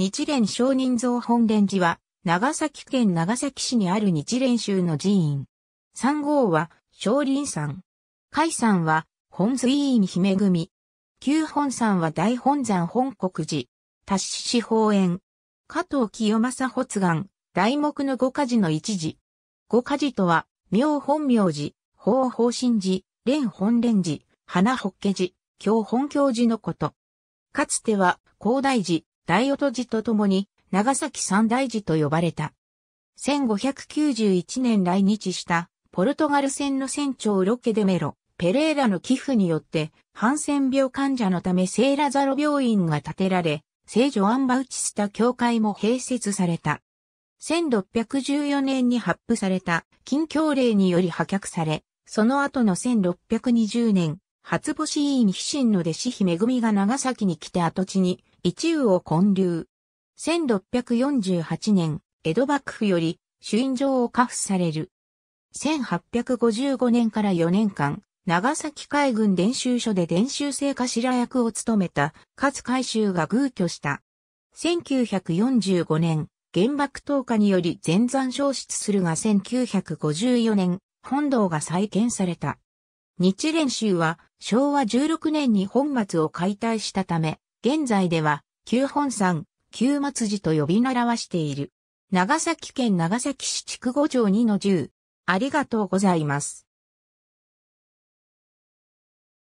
日蓮聖人造本蓮寺は、長崎県長崎市にある日蓮宗の寺院。三号は、少林山。海山は、本水院姫組。旧本山は大本山本国寺。達市法園。加藤清正発願、題目の五家寺の一寺。五家寺とは、妙本明寺、法方神寺、蓮本蓮寺、花法華寺、教本教寺のこと。かつては、広大寺、大音寺と共に長崎三大寺と呼ばれた。1591年来日したポルトガル船の船長ロケデメロ、ペレーラの寄付によって、ハンセン病患者のためセーラザロ病院が建てられ、聖女アンバウチスタ教会も併設された。1614年に発布された禁教令により破却され、その後の1620年、初星委員飛身の弟子姫組が長崎に来て跡地に一羽を建立。1648年、江戸幕府より朱印状を下付される。1855年から4年間、長崎海軍練習所で練習生頭役を務めた勝海舟が偶居した。1945年、原爆投下により全山消失するが1954年、本堂が再建された。日蓮宗は昭和16年に本末を解体したため、現在では旧本山、旧松寺と呼び習わしている。長崎県長崎市筑後町2の10。ありがとうございます。